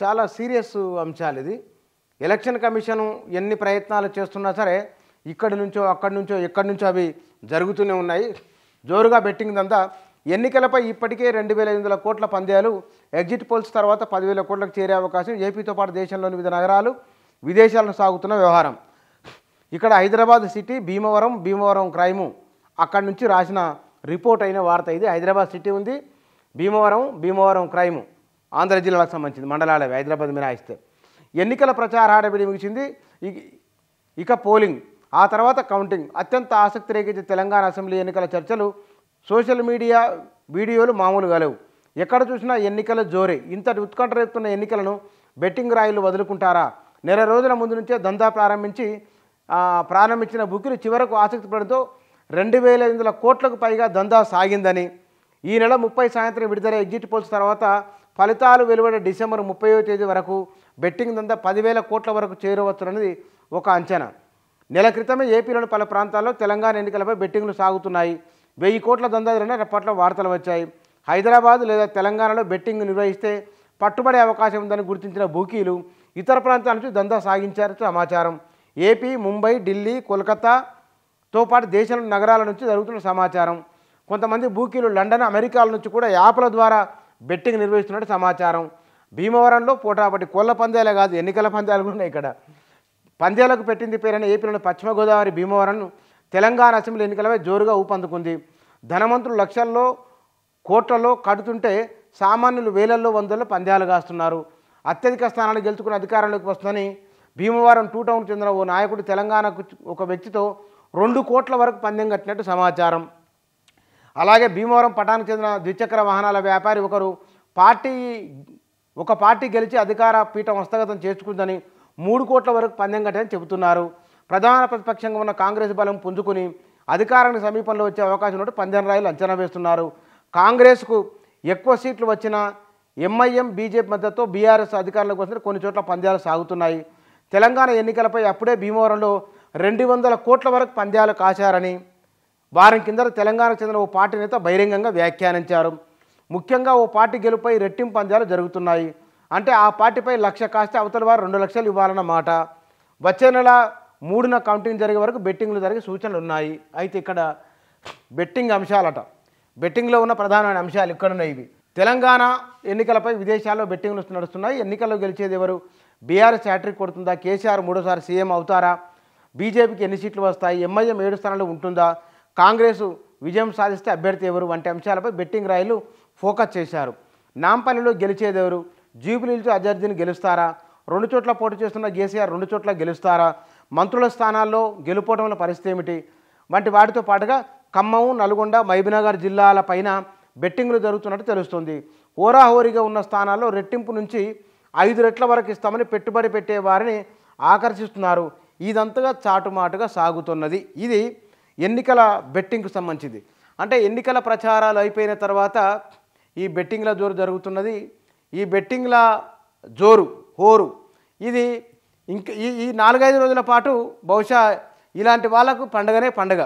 చాలా సీరియస్ అంశాలు ఇది ఎలక్షన్ కమిషన్ ఎన్ని ప్రయత్నాలు చేస్తున్నా సరే ఇక్కడి నుంచో అక్కడి నుంచో ఎక్కడి నుంచో అవి జరుగుతూనే ఉన్నాయి జోరుగా బెట్టింగ్ దంతా ఎన్నికలపై ఇప్పటికే రెండు వేల ఐదు వందల కోట్ల పందేలు ఎగ్జిట్ పోల్స్ తర్వాత పదివేల కోట్లకు చేరే అవకాశం ఏపీతో పాటు దేశంలోని వివిధ నగరాలు విదేశాలను సాగుతున్న వ్యవహారం ఇక్కడ హైదరాబాద్ సిటీ భీమవరం భీమవరం క్రైము అక్కడి నుంచి రాసిన రిపోర్ట్ అయిన వార్త ఇది హైదరాబాద్ సిటీ ఉంది భీమవరం భీమవరం క్రైము ఆంధ్ర జిల్లాలకు సంబంధించింది మండలాలు హైదరాబాద్ మినహాయిస్తే ఎన్నికల ప్రచార హడావిడి ముగిసింది ఇక పోలింగ్ ఆ తర్వాత కౌంటింగ్ అత్యంత ఆసక్తి రేగించే తెలంగాణ అసెంబ్లీ ఎన్నికల చర్చలు సోషల్ మీడియా వీడియోలు మామూలు కాలేవు ఎక్కడ చూసినా ఎన్నికల జోరే ఇంతటి ఉత్కంఠ రేపుతున్న ఎన్నికలను బెట్టింగ్ రాయిలు వదులుకుంటారా నెల రోజుల ముందు నుంచే దందా ప్రారంభించి ప్రారంభించిన బుకిలు చివరకు ఆసక్తి పడుతూ రెండు వేల వందల కోట్లకు పైగా దందా సాగిందని ఈ నెల ముప్పై సాయంత్రం విడుదల ఎగ్జిట్ పోల్స్ తర్వాత ఫలితాలు వెలువడే డిసెంబర్ ముప్పైవ తేదీ వరకు బెట్టింగ్ దందా పదివేల కోట్ల వరకు చేరవచ్చునన్నది ఒక అంచనా నెల క్రితమే ఏపీలోని పలు ప్రాంతాల్లో తెలంగాణ ఎన్నికలపై బెట్టింగ్లు సాగుతున్నాయి వెయ్యి కోట్ల దందాదులనే రేపట్లో వార్తలు వచ్చాయి హైదరాబాద్ లేదా తెలంగాణలో బెట్టింగ్ నిర్వహిస్తే పట్టుబడే అవకాశం ఉందని గుర్తించిన బూకీలు ఇతర ప్రాంతాల నుంచి దందా సాగించారు సమాచారం ఏపీ ముంబై ఢిల్లీ కోల్కతాతో పాటు దేశంలోని నగరాల నుంచి జరుగుతున్న సమాచారం కొంతమంది బూకీలు లండన్ అమెరికాల నుంచి కూడా యాప్ల ద్వారా బెట్టింగ్ నిర్వహిస్తున్నట్టు సమాచారం భీమవరంలో పోటాపటి కోళ్ల పందేలే కాదు ఎన్నికల పందేలు కూడా ఇక్కడ పందేలకు పెట్టింది పేరైన ఏపీలోని పశ్చిమ గోదావరి భీమవరం తెలంగాణ అసెంబ్లీ ఎన్నికలపై జోరుగా ఊపందుకుంది ధనవంతులు లక్షల్లో కోట్లలో కడుతుంటే సామాన్యులు వేలల్లో వందల్లో పందాలు కాస్తున్నారు అత్యధిక స్థానాన్ని గెలుచుకుని అధికారంలోకి వస్తుందని భీమవరం టూ టౌన్ చెందిన ఓ నాయకుడు తెలంగాణకు ఒక వ్యక్తితో రెండు కోట్ల వరకు పందెం కట్టినట్టు సమాచారం అలాగే భీమవరం పఠానికి చెందిన ద్విచక్ర వాహనాల వ్యాపారి ఒకరు పార్టీ ఒక పార్టీ గెలిచి అధికార పీఠం హస్తగతం చేసుకుందని మూడు కోట్ల వరకు పందెం కట్టని చెబుతున్నారు ప్రధాన ప్రతిపక్షంగా ఉన్న కాంగ్రెస్ బలం పుంజుకుని అధికారానికి సమీపంలో వచ్చే అవకాశం ఉన్నట్టు పందెం రాయలు అంచనా వేస్తున్నారు కాంగ్రెస్కు ఎక్కువ సీట్లు వచ్చిన ఎంఐఎం బీజేపీ మద్దతుతో బీఆర్ఎస్ అధికారులకు వస్తున్న కొన్ని చోట్ల పంద్యాలు సాగుతున్నాయి తెలంగాణ ఎన్నికలపై అప్పుడే భీమవరంలో రెండు వందల కోట్ల వరకు పంద్యాలు కాశారని వారం కింద తెలంగాణకు చెందిన ఓ పార్టీ నేత బహిరంగంగా వ్యాఖ్యానించారు ముఖ్యంగా ఓ పార్టీ గెలుపై రెట్టింపు పంద్యాలు జరుగుతున్నాయి అంటే ఆ పార్టీపై లక్ష కాస్తే అవతల వారు రెండు లక్షలు ఇవ్వాలన్నమాట వచ్చే నెల మూడున కౌంటింగ్ జరిగే వరకు బెట్టింగ్లు జరిగే సూచనలు ఉన్నాయి అయితే ఇక్కడ బెట్టింగ్ అంశాలట బెట్టింగ్లో ఉన్న ప్రధానమైన అంశాలు ఇక్కడున్నాయి ఇవి తెలంగాణ ఎన్నికలపై విదేశాల్లో బెట్టింగ్లు నడుస్తున్నాయి ఎన్నికల్లో గెలిచేది ఎవరు బీఆర్ఎస్ హ్యాట్రిక్ కొడుతుందా కేసీఆర్ మూడోసారి సీఎం అవుతారా బీజేపీకి ఎన్ని సీట్లు వస్తాయి ఎంఐఎం ఏడు స్థానాలు ఉంటుందా కాంగ్రెసు విజయం సాధిస్తే అభ్యర్థి ఎవరు వంటి అంశాలపై బెట్టింగ్ రాయలు ఫోకస్ చేశారు నాంపల్లిలో గెలిచేదెవరు జూబిలీలతో అభ్యర్థిని గెలుస్తారా రెండు చోట్ల పోటీ చేస్తున్న కేసీఆర్ రెండు చోట్ల గెలుస్తారా మంత్రుల స్థానాల్లో వల్ల పరిస్థితి ఏమిటి వంటి వాటితో పాటుగా ఖమ్మం నల్గొండ మహబీనగర్ జిల్లాల పైన బెట్టింగ్లు జరుగుతున్నట్టు తెలుస్తుంది హోరాహోరీగా ఉన్న స్థానాల్లో రెట్టింపు నుంచి ఐదు రెట్ల వరకు ఇస్తామని పెట్టుబడి పెట్టే వారిని ఆకర్షిస్తున్నారు ఇదంతగా చాటుమాటుగా సాగుతున్నది ఇది ఎన్నికల బెట్టింగ్కు సంబంధించింది అంటే ఎన్నికల ప్రచారాలు అయిపోయిన తర్వాత ఈ బెట్టింగ్ల జోరు జరుగుతున్నది ఈ బెట్టింగ్ల జోరు హోరు ఇది ఇంక ఈ నాలుగైదు రోజుల పాటు బహుశా ఇలాంటి వాళ్ళకు పండగనే పండగ